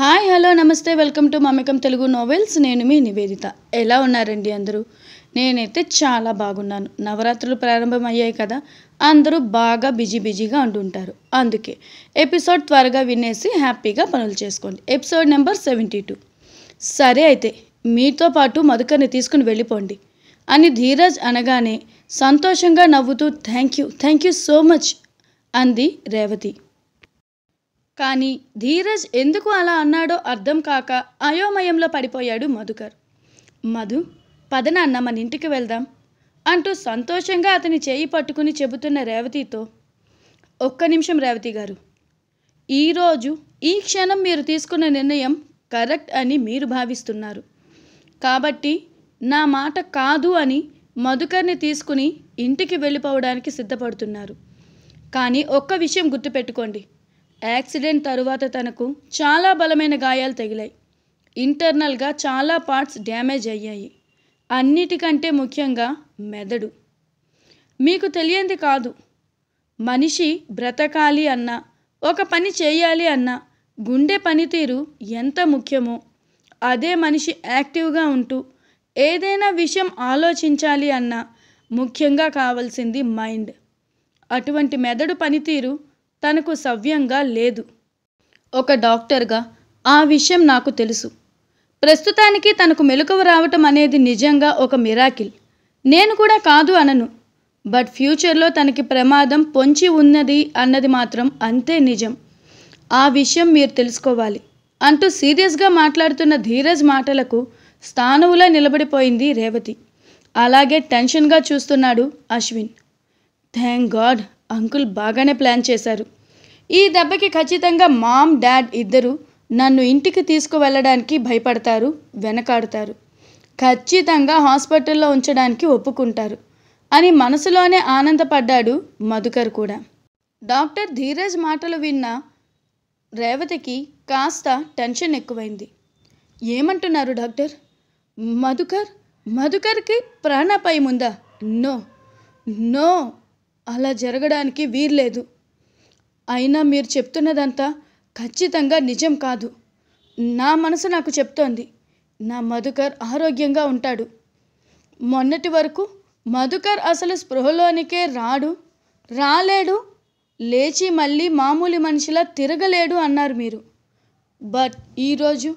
hi hello namaste welcome to మమికం Telugu novels నేను మీ నివేదిత ఎలా ఉన్నారండి అందరూ నేనైతే చాలా బాగున్నాను నవరాత్రులు ప్రారంభమయ్యాయి కదా అందరూ బాగా బిజీ బిజీగా ఉంటుంటారు అందుకే ఎపిసోడ్ త్వరగా వినేసి హ్యాపీగా పనులు చేసుకోండి ఎపిసోడ్ నెంబర్ సెవెంటీ టూ సరే అయితే మీతో పాటు మధుకర్ని తీసుకుని వెళ్ళిపోండి అని ధీరజ్ అనగానే సంతోషంగా నవ్వుతూ thank you thank you so much అంది రేవతి కానీ ధీరజ్ ఎందుకు అలా అన్నాడో అర్థం కాక అయోమయంలో పడిపోయాడు మధుకర్ మధు పదనాన్న మన ఇంటికి వెళ్దాం అంటూ సంతోషంగా అతని చేయి పట్టుకుని చెబుతున్న రేవతితో ఒక్క నిమిషం రేవతి గారు ఈరోజు ఈ క్షణం మీరు తీసుకున్న నిర్ణయం కరెక్ట్ అని మీరు భావిస్తున్నారు కాబట్టి నా మాట కాదు అని మధుకర్ని తీసుకుని ఇంటికి వెళ్ళిపోవడానికి సిద్ధపడుతున్నారు కానీ ఒక్క విషయం గుర్తుపెట్టుకోండి యాక్సిడెంట్ తరువాత తనకు చాలా బలమైన గాయాలు తగిలాయి ఇంటర్నల్గా చాలా పార్ట్స్ డ్యామేజ్ అయ్యాయి అన్నిటికంటే ముఖ్యంగా మెదడు మీకు తెలియంది కాదు మనిషి బ్రతకాలి అన్నా ఒక పని చేయాలి అన్నా గుండె పనితీరు ఎంత ముఖ్యమో అదే మనిషి యాక్టివ్గా ఉంటూ ఏదైనా విషయం ఆలోచించాలి అన్నా ముఖ్యంగా కావాల్సింది మైండ్ అటువంటి మెదడు పనితీరు తనకు సవ్యంగా లేదు ఒక డాక్టర్గా ఆ విషయం నాకు తెలుసు ప్రస్తుతానికి తనకు మెలకువ రావటం అనేది నిజంగా ఒక మిరాకిల్ నేను కూడా కాదు అనను బట్ ఫ్యూచర్లో తనకి ప్రమాదం పొంచి ఉన్నది అన్నది మాత్రం అంతే నిజం ఆ విషయం మీరు తెలుసుకోవాలి అంటూ సీరియస్గా మాట్లాడుతున్న ధీరజ్ మాటలకు స్థానువులా నిలబడిపోయింది రేవతి అలాగే టెన్షన్గా చూస్తున్నాడు అశ్విన్ థ్యాంక్ గాడ్ అంకుల్ బాగానే ప్లాన్ చేశారు ఈ దెబ్బకి ఖచ్చితంగా మామ్ డాడ్ ఇద్దరు నన్ను ఇంటికి తీసుకువెళ్ళడానికి భయపడతారు వెనకాడుతారు ఖచ్చితంగా హాస్పిటల్లో ఉంచడానికి ఒప్పుకుంటారు అని మనసులోనే ఆనందపడ్డాడు మధుకర్ కూడా డాక్టర్ ధీరజ్ మాటలు విన్న రేవతికి కాస్త టెన్షన్ ఎక్కువైంది ఏమంటున్నారు డాక్టర్ మధుకర్ మధుకర్కి ప్రాణాపాయం ఉందా నో నో అలా జరగడానికి వీర్లేదు అయినా మీరు చెప్తున్నదంతా ఖచ్చితంగా నిజం కాదు నా మనసు నాకు చెప్తోంది నా మధుకర్ ఆరోగ్యంగా ఉంటాడు మొన్నటి వరకు మధుకర్ అసలు స్పృహలోనికే రాడు రాలేడు లేచి మళ్ళీ మామూలు మనిషిలా తిరగలేడు అన్నారు మీరు బట్ ఈరోజు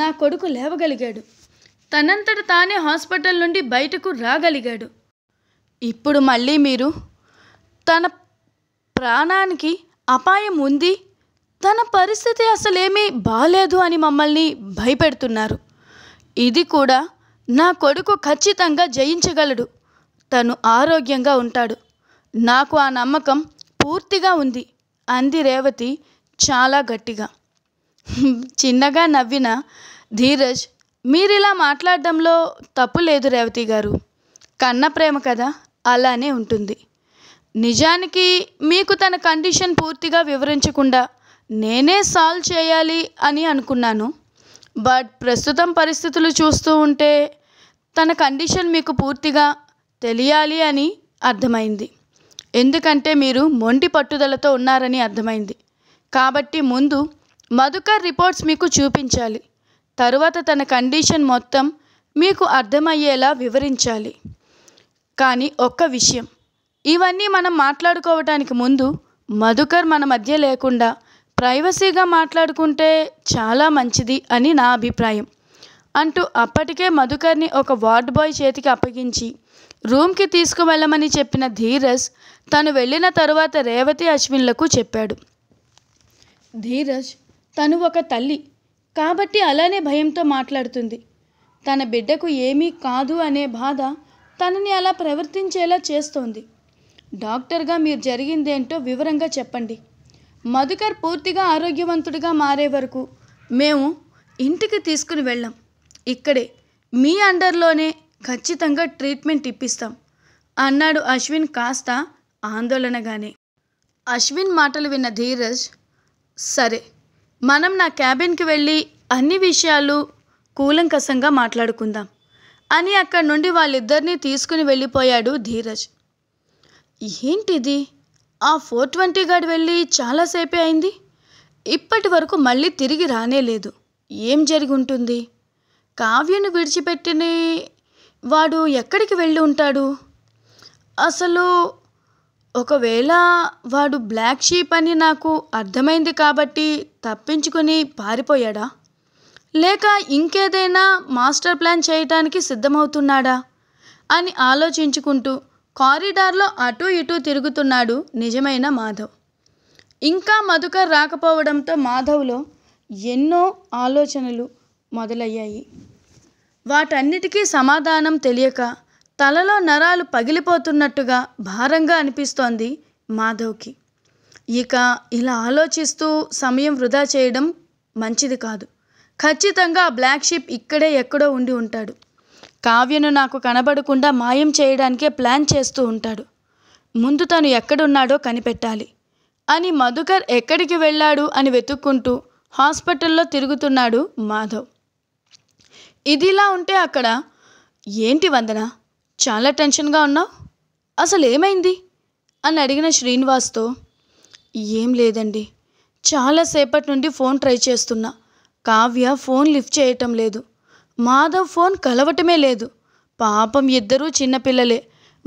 నా కొడుకు లేవగలిగాడు తనంతట తానే హాస్పిటల్ నుండి బయటకు రాగలిగాడు ఇప్పుడు మళ్ళీ మీరు తన ప్రాణానికి అపాయం ఉంది తన పరిస్థితి అసలేమీ బాగాలేదు అని మమ్మల్ని భయపెడుతున్నారు ఇది కూడా నా కొడుకు ఖచ్చితంగా జయించగలడు తను ఆరోగ్యంగా ఉంటాడు నాకు ఆ నమ్మకం పూర్తిగా ఉంది అంది రేవతి చాలా గట్టిగా చిన్నగా నవ్విన ధీరజ్ మీరిలా మాట్లాడడంలో తప్పు లేదు రేవతి గారు కన్న ప్రేమ కదా అలానే ఉంటుంది నిజానికి మీకు తన కండిషన్ పూర్తిగా వివరించకుండా నేనే సాల్వ్ చేయాలి అని అనుకున్నాను బట్ ప్రస్తుతం పరిస్థితులు చూస్తూ ఉంటే తన కండిషన్ మీకు పూర్తిగా తెలియాలి అని అర్థమైంది ఎందుకంటే మీరు మొండి పట్టుదలతో ఉన్నారని అర్థమైంది కాబట్టి ముందు మధుకర్ రిపోర్ట్స్ మీకు చూపించాలి తరువాత తన కండిషన్ మొత్తం మీకు అర్థమయ్యేలా వివరించాలి కానీ ఒక్క విషయం ఇవన్నీ మనం మాట్లాడుకోవటానికి ముందు మధుకర్ మన మధ్య లేకుండా ప్రైవసీగా మాట్లాడుకుంటే చాలా మంచిది అని నా అభిప్రాయం అంటూ అప్పటికే మధుకర్ని ఒక వార్డ్ బాయ్ చేతికి అప్పగించి రూమ్కి తీసుకువెళ్ళమని చెప్పిన ధీరజ్ తను వెళ్ళిన తరువాత రేవతి అశ్విన్లకు చెప్పాడు ధీరజ్ తను ఒక తల్లి కాబట్టి అలానే భయంతో మాట్లాడుతుంది తన బిడ్డకు ఏమీ కాదు అనే బాధ తనని అలా ప్రవర్తించేలా చేస్తోంది డాక్టర్గా మీరు జరిగిందేంటో వివరంగా చెప్పండి మధుకర్ పూర్తిగా ఆరోగ్యవంతుడిగా మారే వరకు మేము ఇంటికి తీసుకుని వెళ్ళాం ఇక్కడే మీ అండర్లోనే ఖచ్చితంగా ట్రీట్మెంట్ ఇప్పిస్తాం అన్నాడు అశ్విన్ కాస్త ఆందోళనగానే అశ్విన్ మాటలు విన్న ధీరజ్ సరే మనం నా క్యాబిన్కి వెళ్ళి అన్ని విషయాలు కూలంకసంగా మాట్లాడుకుందాం అని అక్కడి నుండి వాళ్ళిద్దరినీ తీసుకుని వెళ్ళిపోయాడు ధీరజ్ ఏంటిది ఆ ఫోర్ ట్వంటీ గాడి వెళ్ళి చాలాసేపే అయింది ఇప్పటి వరకు మళ్ళీ తిరిగి రానేలేదు ఏం జరిగి ఉంటుంది కావ్యను విడిచిపెట్టిన వాడు ఎక్కడికి వెళ్ళి ఉంటాడు అసలు ఒకవేళ వాడు బ్లాక్ షీప్ అని నాకు అర్థమైంది కాబట్టి తప్పించుకొని పారిపోయాడా లేక ఇంకేదైనా మాస్టర్ ప్లాన్ చేయటానికి సిద్ధమవుతున్నాడా అని ఆలోచించుకుంటూ కారిడార్లో అటూ ఇటూ తిరుగుతున్నాడు నిజమైన మాధవ్ ఇంకా మధుకర్ రాకపోవడంతో మాధవ్లో ఎన్నో ఆలోచనలు మొదలయ్యాయి వాటన్నిటికీ సమాధానం తెలియక తలలో నరాలు పగిలిపోతున్నట్టుగా భారంగా అనిపిస్తోంది మాధవ్కి ఇక ఇలా ఆలోచిస్తూ సమయం వృధా చేయడం మంచిది కాదు ఖచ్చితంగా ఆ బ్లాక్ షీప్ ఇక్కడే ఎక్కడో ఉండి ఉంటాడు కావ్యను నాకు కనబడకుండా మాయం చేయడానికే ప్లాన్ చేస్తూ ఉంటాడు ముందు తను ఎక్కడున్నాడో కనిపెట్టాలి అని మధుకర్ ఎక్కడికి వెళ్ళాడు అని వెతుక్కుంటూ హాస్పిటల్లో తిరుగుతున్నాడు మాధవ్ ఇదిలా ఉంటే అక్కడ ఏంటి వందన చాలా టెన్షన్గా ఉన్నావు అసలు ఏమైంది అని అడిగిన శ్రీనివాస్తో ఏం లేదండి చాలాసేపటి నుండి ఫోన్ ట్రై చేస్తున్నా కావ్య ఫోన్ లిఫ్ట్ చేయటం లేదు మాధవ్ ఫోన్ కలవటమే లేదు పాపం ఇద్దరూ చిన్నపిల్లలే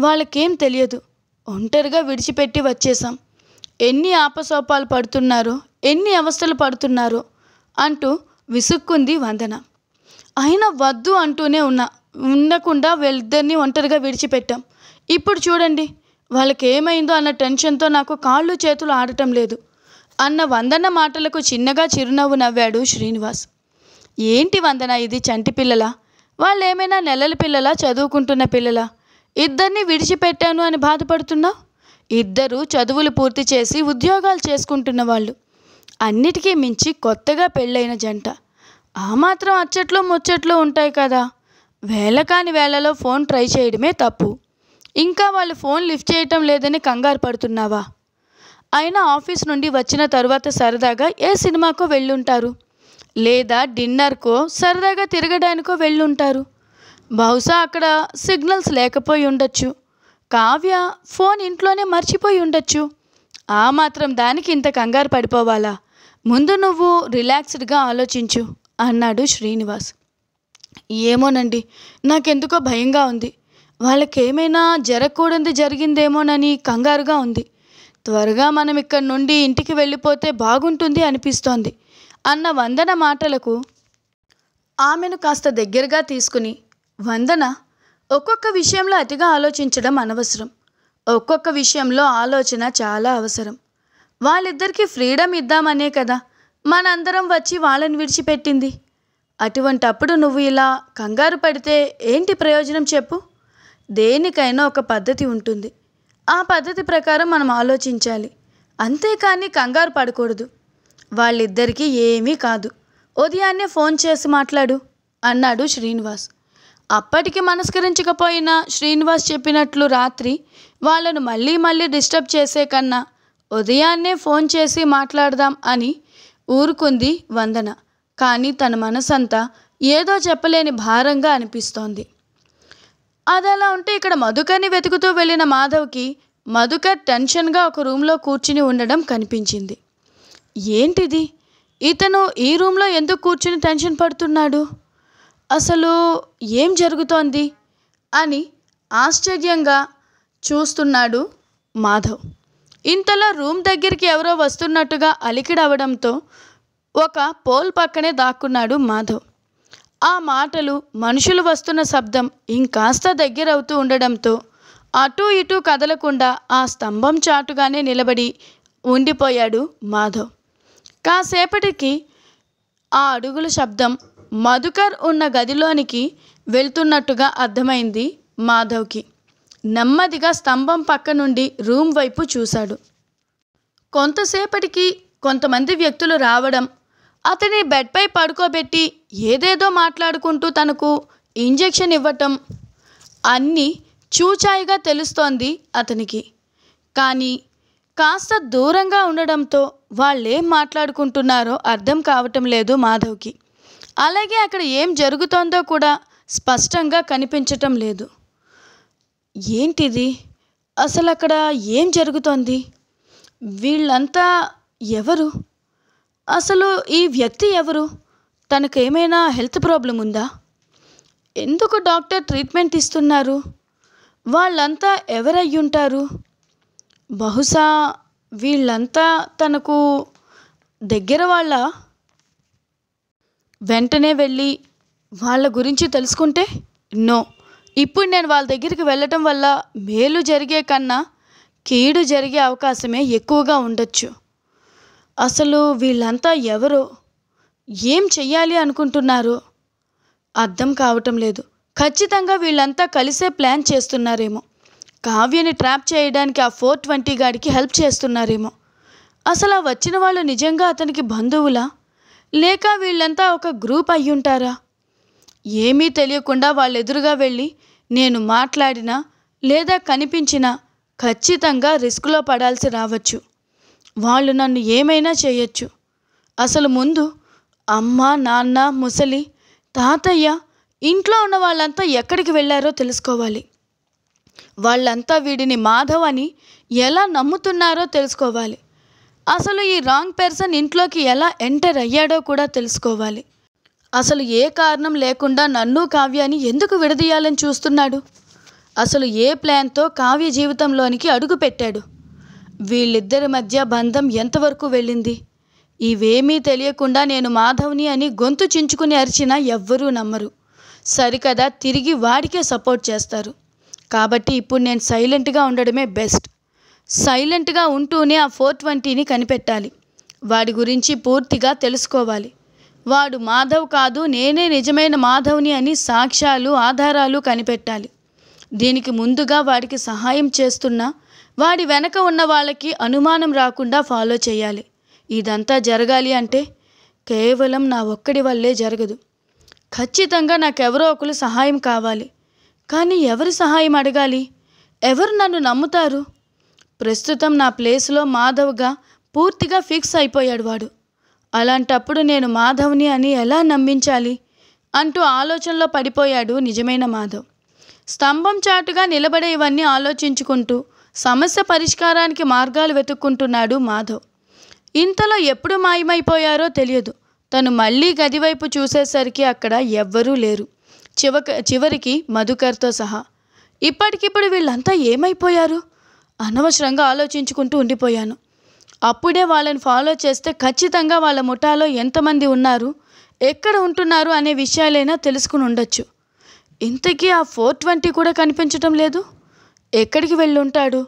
వాళ్ళకేం తెలియదు ఒంటరిగా విడిచిపెట్టి వచ్చేసాం ఎన్ని ఆపసోపాలు పడుతున్నారో ఎన్ని అవస్థలు పడుతున్నారో అంటూ విసుక్కుంది వందన అయినా వద్దు అంటూనే ఉన్నా ఉండకుండా వీళ్ళిద్దరినీ ఒంటరిగా విడిచిపెట్టాం ఇప్పుడు చూడండి వాళ్ళకి ఏమైందో అన్న టెన్షన్తో నాకు కాళ్ళు చేతులు ఆడటం లేదు అన్న వందన మాటలకు చిన్నగా చిరునవ్వు నవ్వాడు శ్రీనివాస్ ఏంటి వందన ఇది చంటి పిల్లల వాళ్ళు ఏమైనా నెలల పిల్లల చదువుకుంటున్న పిల్లల ఇద్దరిని విడిచిపెట్టాను అని బాధపడుతున్నావు ఇద్దరు చదువులు పూర్తి చేసి ఉద్యోగాలు చేసుకుంటున్న వాళ్ళు అన్నిటికీ మించి కొత్తగా పెళ్ళైన జంట ఆ మాత్రం అచ్చట్లు ముచ్చట్లు ఉంటాయి కదా వేళ కాని వేళలో ఫోన్ ట్రై చేయడమే తప్పు ఇంకా వాళ్ళు ఫోన్ లిఫ్ట్ చేయటం లేదని కంగారు పడుతున్నావా అయినా ఆఫీస్ నుండి వచ్చిన తర్వాత సరదాగా ఏ సినిమాకో వెళ్ళుంటారు లేదా డిన్నర్కో సరదాగా తిరగడానికో వెళ్ళుంటారు బహుశా అక్కడ సిగ్నల్స్ లేకపోయి ఉండొచ్చు కావ్య ఫోన్ ఇంట్లోనే మర్చిపోయి ఉండొచ్చు ఆ మాత్రం దానికి ఇంత కంగారు పడిపోవాలా ముందు నువ్వు రిలాక్స్డ్గా ఆలోచించు అన్నాడు శ్రీనివాస్ ఏమోనండి నాకెందుకో భయంగా ఉంది వాళ్ళకేమైనా జరగకూడదు జరిగిందేమోనని కంగారుగా ఉంది త్వరగా మనం ఇక్కడి నుండి ఇంటికి వెళ్ళిపోతే బాగుంటుంది అనిపిస్తోంది అన్న వందన మాటలకు ఆమెను కాస్త దగ్గరగా తీసుకుని వందన ఒక్కొక్క విషయంలో అతిగా ఆలోచించడం అనవసరం ఒక్కొక్క విషయంలో ఆలోచన చాలా అవసరం వాళ్ళిద్దరికీ ఫ్రీడమ్ ఇద్దామనే కదా మనందరం వచ్చి వాళ్ళని విడిచిపెట్టింది అటువంటప్పుడు నువ్వు ఇలా కంగారు పడితే ఏంటి ప్రయోజనం చెప్పు దేనికైనా ఒక పద్ధతి ఉంటుంది ఆ పద్ధతి ప్రకారం మనం ఆలోచించాలి అంతేకాని కంగారు పడకూడదు వాళ్ళిద్దరికీ ఏమీ కాదు ఉదయాన్నే ఫోన్ చేసి మాట్లాడు అన్నాడు శ్రీనివాస్ అప్పటికి మనస్కరించకపోయినా శ్రీనివాస్ చెప్పినట్లు రాత్రి వాళ్ళను మళ్ళీ మళ్ళీ డిస్టర్బ్ చేసే కన్నా ఉదయాన్నే ఫోన్ చేసి మాట్లాడదాం అని ఊరుకుంది వందన కానీ తన మనసంతా ఏదో చెప్పలేని భారంగా అనిపిస్తోంది అది అలా ఉంటే ఇక్కడ మధుకర్ని వెతుకుతూ వెళ్ళిన మాధవ్కి మధుకర్ టెన్షన్గా ఒక రూమ్లో కూర్చుని ఉండడం కనిపించింది ఏంటిది ఇతను ఈ రూమ్లో ఎందుకు కూర్చుని టెన్షన్ పడుతున్నాడు అసలు ఏం జరుగుతోంది అని ఆశ్చర్యంగా చూస్తున్నాడు మాధవ్ ఇంతలో రూమ్ దగ్గరికి ఎవరో వస్తున్నట్టుగా అలికిడవడంతో ఒక పోల్ పక్కనే దాక్కున్నాడు మాధవ్ ఆ మాటలు మనుషులు వస్తున్న శబ్దం ఇంకాస్త దగ్గరవుతూ ఉండడంతో అటూ ఇటూ కదలకుండా ఆ స్తంభం చాటుగానే నిలబడి ఉండిపోయాడు మాధవ్ కాసేపటికి ఆ అడుగుల శబ్దం మధుకర్ ఉన్న గదిలోనికి వెళ్తున్నట్టుగా అర్థమైంది మాధవ్కి నెమ్మదిగా స్తంభం పక్క నుండి రూమ్ వైపు చూశాడు కొంతసేపటికి కొంతమంది వ్యక్తులు రావడం అతని బెడ్పై పడుకోబెట్టి ఏదేదో మాట్లాడుకుంటూ తనకు ఇంజెక్షన్ ఇవ్వటం అన్నీ చూచాయిగా తెలుస్తోంది అతనికి కానీ కాస్త దూరంగా ఉండడంతో వాళ్ళేం మాట్లాడుకుంటున్నారో అర్థం కావటం లేదు మాధవ్కి అలాగే అక్కడ ఏం జరుగుతోందో కూడా స్పష్టంగా కనిపించటం లేదు ఏంటిది అసలు అక్కడ ఏం జరుగుతోంది వీళ్ళంతా ఎవరు అసలు ఈ వ్యక్తి ఎవరు తనకేమైనా హెల్త్ ప్రాబ్లం ఉందా ఎందుకు డాక్టర్ ట్రీట్మెంట్ ఇస్తున్నారు వాళ్ళంతా ఎవరయ్యుంటారు ఉంటారు బహుశా వీళ్ళంతా తనకు దగ్గర వాళ్ళ వెంటనే వెళ్ళి వాళ్ళ గురించి తెలుసుకుంటే నో ఇప్పుడు నేను వాళ్ళ దగ్గరికి వెళ్ళటం వల్ల మేలు జరిగే కన్నా కీడు జరిగే అవకాశమే ఎక్కువగా ఉండొచ్చు అసలు వీళ్ళంతా ఎవరు ఏం చెయ్యాలి అనుకుంటున్నారు అర్థం కావటం లేదు ఖచ్చితంగా వీళ్ళంతా కలిసే ప్లాన్ చేస్తున్నారేమో కావ్యని ట్రాప్ చేయడానికి ఆ ఫోర్ ట్వంటీ గాడికి హెల్ప్ చేస్తున్నారేమో అసలు ఆ వచ్చిన వాళ్ళు నిజంగా అతనికి బంధువులా లేక వీళ్ళంతా ఒక గ్రూప్ అయ్యుంటారా ఏమీ తెలియకుండా వాళ్ళు ఎదురుగా వెళ్ళి నేను మాట్లాడినా లేదా కనిపించినా ఖచ్చితంగా రిస్క్లో పడాల్సి రావచ్చు వాళ్ళు నన్ను ఏమైనా చేయొచ్చు అసలు ముందు అమ్మ నాన్న ముసలి తాతయ్య ఇంట్లో ఉన్న వాళ్ళంతా ఎక్కడికి వెళ్ళారో తెలుసుకోవాలి వాళ్ళంతా వీడిని మాధవ్ అని ఎలా నమ్ముతున్నారో తెలుసుకోవాలి అసలు ఈ రాంగ్ పర్సన్ ఇంట్లోకి ఎలా ఎంటర్ అయ్యాడో కూడా తెలుసుకోవాలి అసలు ఏ కారణం లేకుండా నన్ను కావ్యాని ఎందుకు విడదీయాలని చూస్తున్నాడు అసలు ఏ ప్లాన్తో కావ్య జీవితంలోనికి అడుగుపెట్టాడు వీళ్ళిద్దరి మధ్య బంధం ఎంతవరకు వెళ్ళింది ఇవేమీ తెలియకుండా నేను మాధవ్ని అని గొంతు చించుకుని అరిచినా ఎవ్వరూ నమ్మరు సరికదా తిరిగి వాడికే సపోర్ట్ చేస్తారు కాబట్టి ఇప్పుడు నేను సైలెంట్గా ఉండడమే బెస్ట్ సైలెంట్గా ఉంటూనే ఆ ఫోర్ ట్వంటీని కనిపెట్టాలి వాడి గురించి పూర్తిగా తెలుసుకోవాలి వాడు మాధవ్ కాదు నేనే నిజమైన మాధవ్ని అని సాక్ష్యాలు ఆధారాలు కనిపెట్టాలి దీనికి ముందుగా వాడికి సహాయం చేస్తున్నా వాడి వెనక ఉన్న వాళ్ళకి అనుమానం రాకుండా ఫాలో చేయాలి ఇదంతా జరగాలి అంటే కేవలం నా ఒక్కడి వల్లే జరగదు ఖచ్చితంగా నాకెవరో ఒకరు సహాయం కావాలి కానీ ఎవరి సహాయం అడగాలి ఎవరు నన్ను నమ్ముతారు ప్రస్తుతం నా ప్లేస్లో మాధవ్గా పూర్తిగా ఫిక్స్ అయిపోయాడు వాడు అలాంటప్పుడు నేను మాధవ్ని అని ఎలా నమ్మించాలి అంటూ ఆలోచనలో పడిపోయాడు నిజమైన మాధవ్ స్తంభం చాటుగా నిలబడే ఇవన్నీ ఆలోచించుకుంటూ సమస్య పరిష్కారానికి మార్గాలు వెతుక్కుంటున్నాడు మాధవ్ ఇంతలో ఎప్పుడు మాయమైపోయారో తెలియదు తను మళ్ళీ గదివైపు చూసేసరికి అక్కడ ఎవ్వరూ లేరు చివక చివరికి మధుకర్తో సహా ఇప్పటికిప్పుడు వీళ్ళంతా ఏమైపోయారు అనవసరంగా ఆలోచించుకుంటూ ఉండిపోయాను అప్పుడే వాళ్ళని ఫాలో చేస్తే ఖచ్చితంగా వాళ్ళ ముఠాలో ఎంతమంది ఉన్నారు ఎక్కడ ఉంటున్నారు అనే విషయాలైనా తెలుసుకుని ఉండొచ్చు ఇంతకీ ఆ ఫోర్ ట్వంటీ కూడా కనిపించటం లేదు ఎక్కడికి వెళ్ళుంటాడు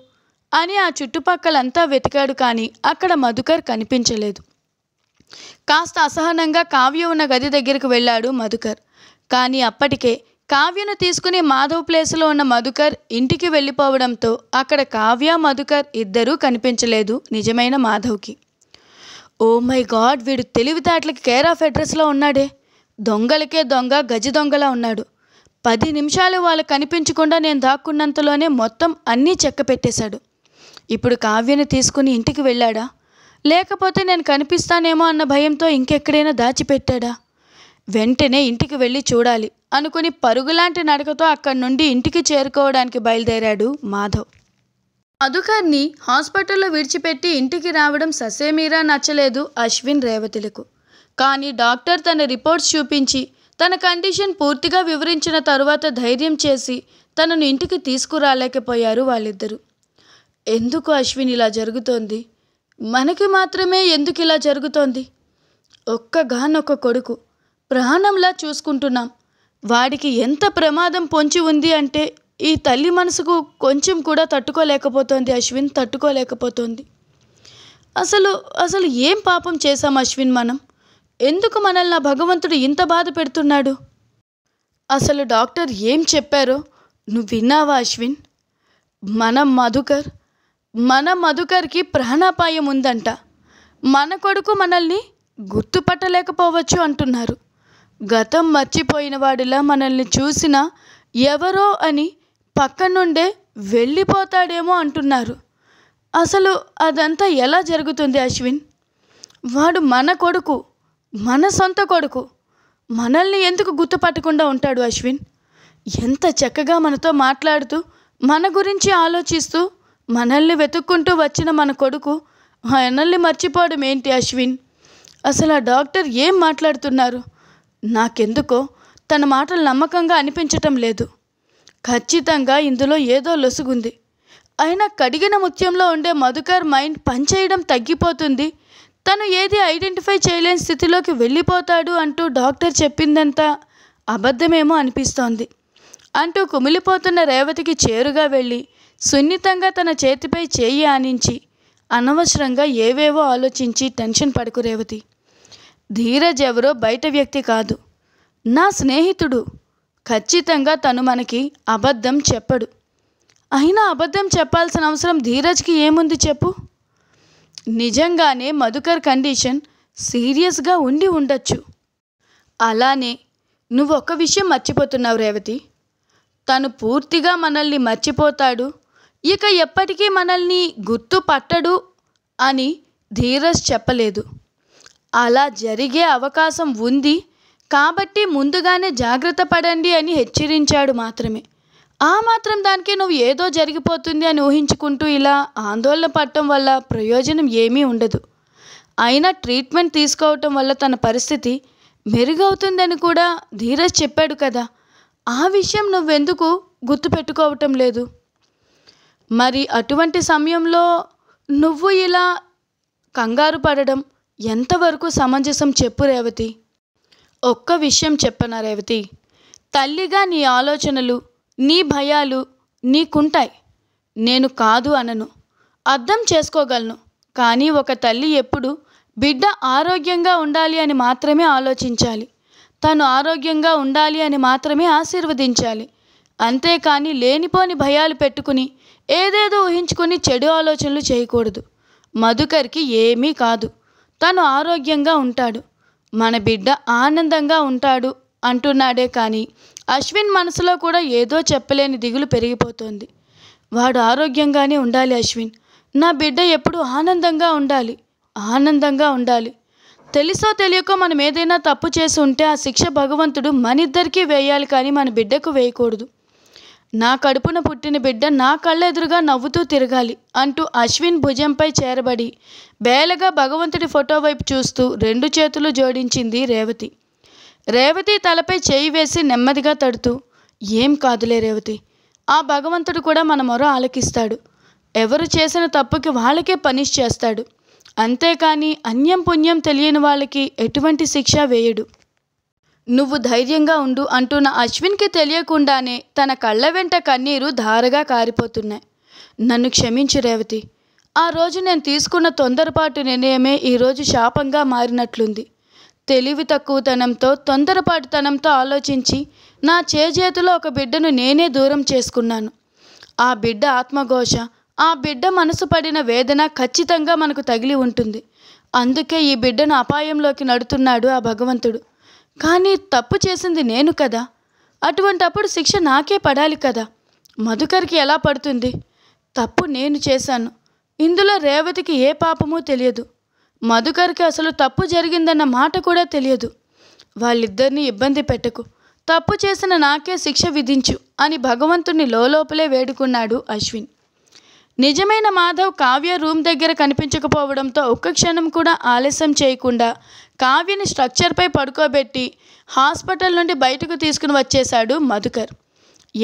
అని ఆ చుట్టుపక్కలంతా వెతికాడు కానీ అక్కడ మధుకర్ కనిపించలేదు కాస్త అసహనంగా కావ్య ఉన్న గది దగ్గరికి వెళ్ళాడు మధుకర్ కానీ అప్పటికే కావ్యను తీసుకుని మాధవ్ ప్లేస్లో ఉన్న మధుకర్ ఇంటికి వెళ్ళిపోవడంతో అక్కడ కావ్య మధుకర్ ఇద్దరూ కనిపించలేదు నిజమైన మాధవ్కి ఓ మై గాడ్ వీడు తెలివితేటలకి కేర్ ఆఫ్ అడ్రస్లో ఉన్నాడే దొంగలకే దొంగ గజి దొంగలా ఉన్నాడు పది నిమిషాలు వాళ్ళు కనిపించకుండా నేను దాక్కున్నంతలోనే మొత్తం అన్నీ చెక్క పెట్టేశాడు ఇప్పుడు కావ్యను తీసుకుని ఇంటికి వెళ్ళాడా లేకపోతే నేను కనిపిస్తానేమో అన్న భయంతో ఇంకెక్కడైనా దాచిపెట్టాడా వెంటనే ఇంటికి వెళ్ళి చూడాలి అనుకుని పరుగులాంటి నడకతో అక్కడి నుండి ఇంటికి చేరుకోవడానికి బయలుదేరాడు మాధవ్ మధుకర్ని హాస్పిటల్లో విడిచిపెట్టి ఇంటికి రావడం ససేమీరా నచ్చలేదు అశ్విన్ రేవతిలకు కానీ డాక్టర్ తన రిపోర్ట్స్ చూపించి తన కండిషన్ పూర్తిగా వివరించిన తరువాత ధైర్యం చేసి తనను ఇంటికి తీసుకురాలేకపోయారు వాళ్ళిద్దరూ ఎందుకు అశ్విన్ ఇలా జరుగుతోంది మనకి మాత్రమే ఎందుకు ఇలా జరుగుతోంది ఒక్కగానొక్క కొడుకు ప్రాణంలా చూసుకుంటున్నాం వాడికి ఎంత ప్రమాదం పొంచి ఉంది అంటే ఈ తల్లి మనసుకు కొంచెం కూడా తట్టుకోలేకపోతోంది అశ్విన్ తట్టుకోలేకపోతోంది అసలు అసలు ఏం పాపం చేశాం అశ్విన్ మనం ఎందుకు మనల్ని భగవంతుడు ఇంత బాధ పెడుతున్నాడు అసలు డాక్టర్ ఏం చెప్పారో నువ్వు విన్నావా అశ్విన్ మనం మధుకర్ మన మధుకర్కి ప్రాణాపాయం ఉందంట మన కొడుకు మనల్ని గుర్తుపట్టలేకపోవచ్చు అంటున్నారు గతం మర్చిపోయిన వాడిలా మనల్ని చూసిన ఎవరో అని పక్క నుండే వెళ్ళిపోతాడేమో అంటున్నారు అసలు అదంతా ఎలా జరుగుతుంది అశ్విన్ వాడు మన కొడుకు మన సొంత కొడుకు మనల్ని ఎందుకు గుర్తుపట్టకుండా ఉంటాడు అశ్విన్ ఎంత చక్కగా మనతో మాట్లాడుతూ మన గురించి ఆలోచిస్తూ మనల్ని వెతుక్కుంటూ వచ్చిన మన కొడుకు మనల్ని మర్చిపోవడం ఏంటి అశ్విన్ అసలు ఆ డాక్టర్ ఏం మాట్లాడుతున్నారు నాకెందుకో తన మాటలు నమ్మకంగా అనిపించటం లేదు ఖచ్చితంగా ఇందులో ఏదో లొసుగుంది అయినా కడిగిన ముత్యంలో ఉండే మధుకర్ మైండ్ పనిచేయడం తగ్గిపోతుంది తను ఏది ఐడెంటిఫై చేయలేని స్థితిలోకి వెళ్ళిపోతాడు అంటూ డాక్టర్ చెప్పిందంతా అబద్ధమేమో అనిపిస్తోంది అంటూ కుమిలిపోతున్న రేవతికి చేరుగా వెళ్ళి సున్నితంగా తన చేతిపై చేయి ఆనించి అనవసరంగా ఏవేవో ఆలోచించి టెన్షన్ పడకు రేవతి ధీరజ్ ఎవరో బయట వ్యక్తి కాదు నా స్నేహితుడు ఖచ్చితంగా తను మనకి అబద్ధం చెప్పడు అయినా అబద్ధం చెప్పాల్సిన అవసరం ధీరజ్కి ఏముంది చెప్పు నిజంగానే మధుకర్ కండిషన్ సీరియస్గా ఉండి ఉండొచ్చు అలానే నువ్వు ఒక విషయం మర్చిపోతున్నావు రేవతి తను పూర్తిగా మనల్ని మర్చిపోతాడు ఇక ఎప్పటికీ మనల్ని గుర్తుపట్టడు అని ధీరజ్ చెప్పలేదు అలా జరిగే అవకాశం ఉంది కాబట్టి ముందుగానే జాగ్రత్త పడండి అని హెచ్చరించాడు మాత్రమే ఆ మాత్రం దానికి నువ్వు ఏదో జరిగిపోతుంది అని ఊహించుకుంటూ ఇలా ఆందోళన పడటం వల్ల ప్రయోజనం ఏమీ ఉండదు అయినా ట్రీట్మెంట్ తీసుకోవటం వల్ల తన పరిస్థితి మెరుగవుతుందని కూడా ధీరజ్ చెప్పాడు కదా ఆ విషయం నువ్వెందుకు గుర్తుపెట్టుకోవటం లేదు మరి అటువంటి సమయంలో నువ్వు ఇలా కంగారు పడడం ఎంతవరకు సమంజసం చెప్పు రేవతి ఒక్క విషయం చెప్పనా రేవతి తల్లిగా నీ ఆలోచనలు నీ భయాలు నీకుంటాయి నేను కాదు అనను అర్థం చేసుకోగలను కానీ ఒక తల్లి ఎప్పుడు బిడ్డ ఆరోగ్యంగా ఉండాలి అని మాత్రమే ఆలోచించాలి తను ఆరోగ్యంగా ఉండాలి అని మాత్రమే ఆశీర్వదించాలి అంతేకాని లేనిపోని భయాలు పెట్టుకుని ఏదేదో ఊహించుకొని చెడు ఆలోచనలు చేయకూడదు మధుకర్కి ఏమీ కాదు తను ఆరోగ్యంగా ఉంటాడు మన బిడ్డ ఆనందంగా ఉంటాడు అంటున్నాడే కానీ అశ్విన్ మనసులో కూడా ఏదో చెప్పలేని దిగులు పెరిగిపోతుంది వాడు ఆరోగ్యంగానే ఉండాలి అశ్విన్ నా బిడ్డ ఎప్పుడు ఆనందంగా ఉండాలి ఆనందంగా ఉండాలి తెలుసో తెలియకో మనం ఏదైనా తప్పు చేసి ఉంటే ఆ శిక్ష భగవంతుడు మనిద్దరికీ వేయాలి కానీ మన బిడ్డకు వేయకూడదు నా కడుపున పుట్టిన బిడ్డ నా కళ్ళెదురుగా నవ్వుతూ తిరగాలి అంటూ అశ్విన్ భుజంపై చేరబడి బేలగా భగవంతుడి ఫోటో వైపు చూస్తూ రెండు చేతులు జోడించింది రేవతి రేవతి తలపై చేయి వేసి నెమ్మదిగా తడుతూ ఏం కాదులే రేవతి ఆ భగవంతుడు కూడా మన మొర ఆలకిస్తాడు ఎవరు చేసిన తప్పుకి వాళ్ళకే పనిష్ చేస్తాడు అంతేకాని అన్యం పుణ్యం తెలియని వాళ్ళకి ఎటువంటి శిక్ష వేయడు నువ్వు ధైర్యంగా ఉండు అంటున్న అశ్విన్కి తెలియకుండానే తన కళ్ళ వెంట కన్నీరు ధారగా కారిపోతున్నాయి నన్ను క్షమించు రేవతి ఆ రోజు నేను తీసుకున్న తొందరపాటు నిర్ణయమే ఈరోజు శాపంగా మారినట్లుంది తెలివి తక్కువతనంతో తొందరపాటుతనంతో ఆలోచించి నా చేజేతిలో ఒక బిడ్డను నేనే దూరం చేసుకున్నాను ఆ బిడ్డ ఆత్మఘోష ఆ బిడ్డ మనసు పడిన వేదన ఖచ్చితంగా మనకు తగిలి ఉంటుంది అందుకే ఈ బిడ్డను అపాయంలోకి నడుతున్నాడు ఆ భగవంతుడు కానీ తప్పు చేసింది నేను కదా అటువంటప్పుడు శిక్ష నాకే పడాలి కదా మధుకర్కి ఎలా పడుతుంది తప్పు నేను చేశాను ఇందులో రేవతికి ఏ పాపమూ తెలియదు మధుకర్కి అసలు తప్పు జరిగిందన్న మాట కూడా తెలియదు వాళ్ళిద్దరినీ ఇబ్బంది పెట్టకు తప్పు చేసిన నాకే శిక్ష విధించు అని భగవంతుని లోపలే వేడుకున్నాడు అశ్విన్ నిజమైన మాధవ్ కావ్య రూమ్ దగ్గర కనిపించకపోవడంతో ఒక్క క్షణం కూడా ఆలస్యం చేయకుండా కావ్యని స్ట్రక్చర్పై పడుకోబెట్టి హాస్పిటల్ నుండి బయటకు తీసుకుని వచ్చేశాడు మధుకర్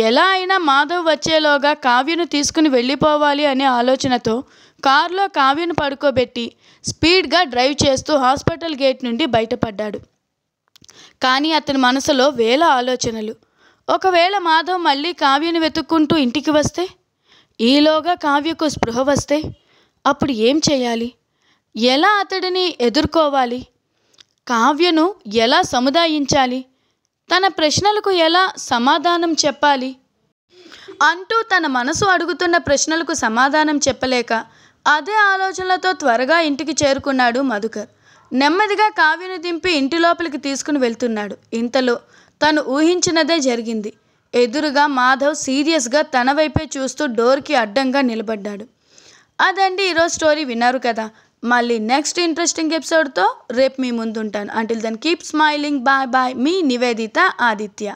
ఎలా అయినా మాధవ్ వచ్చేలోగా కావ్యను తీసుకుని వెళ్ళిపోవాలి అనే ఆలోచనతో కారులో కావ్యను పడుకోబెట్టి స్పీడ్గా డ్రైవ్ చేస్తూ హాస్పిటల్ గేట్ నుండి బయటపడ్డాడు కానీ అతని మనసులో వేల ఆలోచనలు ఒకవేళ మాధవ్ మళ్ళీ కావ్యను వెతుక్కుంటూ ఇంటికి వస్తే ఈలోగా కావ్యకు స్పృహ వస్తే అప్పుడు ఏం చేయాలి ఎలా అతడిని ఎదుర్కోవాలి కావ్యను ఎలా సముదాయించాలి తన ప్రశ్నలకు ఎలా సమాధానం చెప్పాలి అంటూ తన మనసు అడుగుతున్న ప్రశ్నలకు సమాధానం చెప్పలేక అదే ఆలోచనలతో త్వరగా ఇంటికి చేరుకున్నాడు మధుకర్ నెమ్మదిగా కావ్యను దింపి ఇంటి లోపలికి తీసుకుని వెళ్తున్నాడు ఇంతలో తను ఊహించినదే జరిగింది ఎదురుగా మాధవ్ సీరియస్గా తన వైపే చూస్తూ డోర్కి అడ్డంగా నిలబడ్డాడు అదండి ఈరోజు స్టోరీ విన్నారు కదా మళ్ళీ నెక్స్ట్ ఇంట్రెస్టింగ్ ఎపిసోడ్తో రేపు మీ ముందుంటాను until then keep smiling bye bye మీ నివేదిత ఆదిత్య